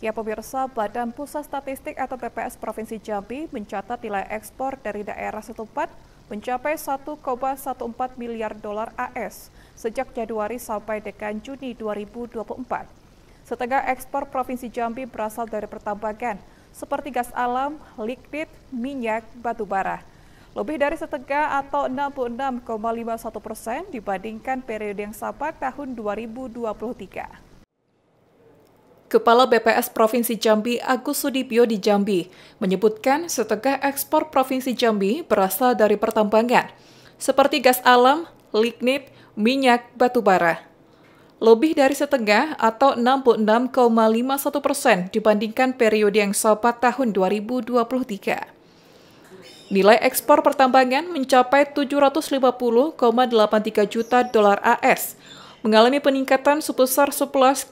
Ya pemirsa, Badan Pusat Statistik atau BPS Provinsi Jambi mencatat nilai ekspor dari daerah setempat mencapai 1,14 miliar dolar AS sejak Januari sampai dengan Juni 2024. Setengah ekspor Provinsi Jambi berasal dari pertambangan, seperti gas alam, liquid, minyak, batu bara. Lebih dari setengah atau 66,51 persen dibandingkan periode yang sama tahun 2023. Kepala BPS Provinsi Jambi Agus Sudibyo di Jambi menyebutkan setengah ekspor Provinsi Jambi berasal dari pertambangan, seperti gas alam, lignit, minyak, batu bara. Lebih dari setengah atau 66,51 persen dibandingkan periode yang sama tahun 2023. Nilai ekspor pertambangan mencapai 750,83 juta dolar AS mengalami peningkatan sebesar 11,44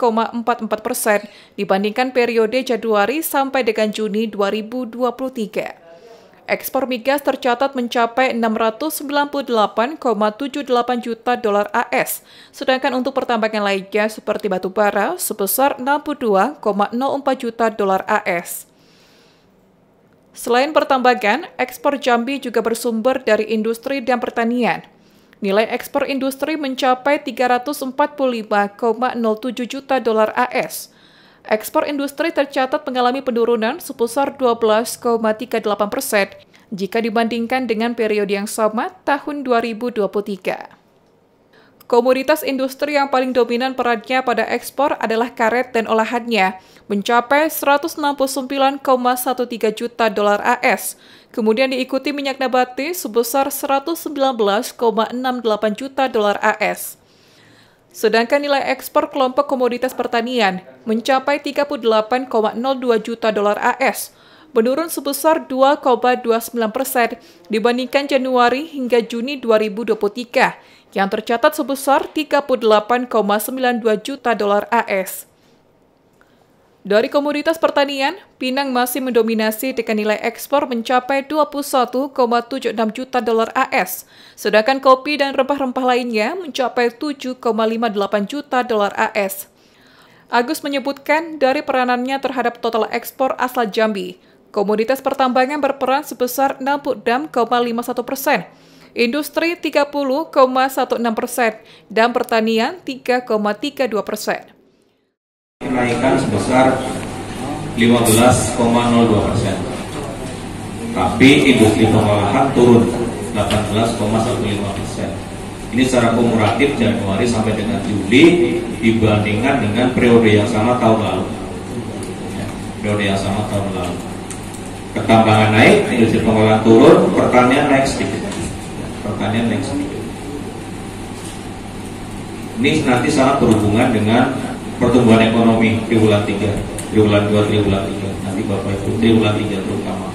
persen dibandingkan periode Januari sampai dengan Juni 2023 ekspor migas tercatat mencapai 698,78 juta dolar AS, sedangkan untuk pertambangan lainnya seperti batu bara sebesar 62,04 juta dolar AS. Selain pertambangan, ekspor Jambi juga bersumber dari industri dan pertanian. Nilai ekspor industri mencapai 345,07 juta dolar AS. Ekspor industri tercatat mengalami penurunan sebesar 12,38 persen jika dibandingkan dengan periode yang sama tahun 2023. Komoditas industri yang paling dominan perannya pada ekspor adalah karet dan olahannya, mencapai 169,13 juta dolar AS, Kemudian diikuti minyak nabati sebesar 119,68 juta dolar AS. Sedangkan nilai ekspor kelompok komoditas pertanian mencapai 38,02 juta dolar AS, menurun sebesar 2,29 persen dibandingkan Januari hingga Juni 2023 yang tercatat sebesar 38,92 juta dolar AS. Dari komoditas pertanian, Pinang masih mendominasi dengan nilai ekspor mencapai 21,76 juta dolar AS, sedangkan kopi dan rempah-rempah lainnya mencapai 7,58 juta dolar AS. Agus menyebutkan dari peranannya terhadap total ekspor asal Jambi, komoditas pertambangan berperan sebesar 66,51 persen, industri 30,16 persen, dan pertanian 3,32 persen kenaikan sebesar 15,02 persen. Tapi industri pengolahan turun 18,15 persen. Ini secara kumulatif Januari sampai dengan Juli dibandingkan dengan periode yang sama tahun lalu. Ya, periode yang sama tahun lalu. Pertambangan naik, industri pengolahan turun, pertanian naik sedikit. Pertanian naik sedikit. Ini nanti sangat berhubungan dengan pertumbuhan ekonomi triwulan 3, triwulan 2, triwulan 3. Nanti Bapak Ibu triwulan 3 terutama.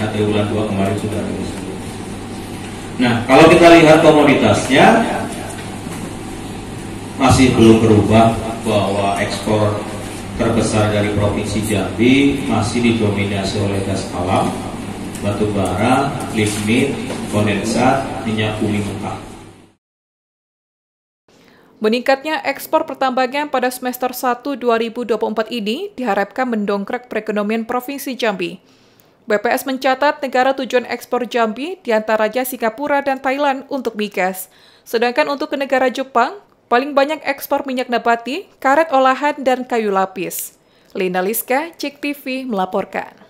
Nah, triwulan 2 kemarin sudah ada Nah, kalau kita lihat komoditasnya masih belum berubah bahwa ekspor terbesar dari provinsi Jambi masih didominasi oleh gas alam, batu bara, lignit, kondensat, minyak bumi mentah. Meningkatnya ekspor pertambangan pada semester 1 2024 ini diharapkan mendongkrak perekonomian Provinsi Jambi. BPS mencatat negara tujuan ekspor Jambi diantaranya Singapura dan Thailand untuk migas. Sedangkan untuk ke negara Jepang, paling banyak ekspor minyak nabati, karet olahan, dan kayu lapis. Lina Liska, Cik TV melaporkan.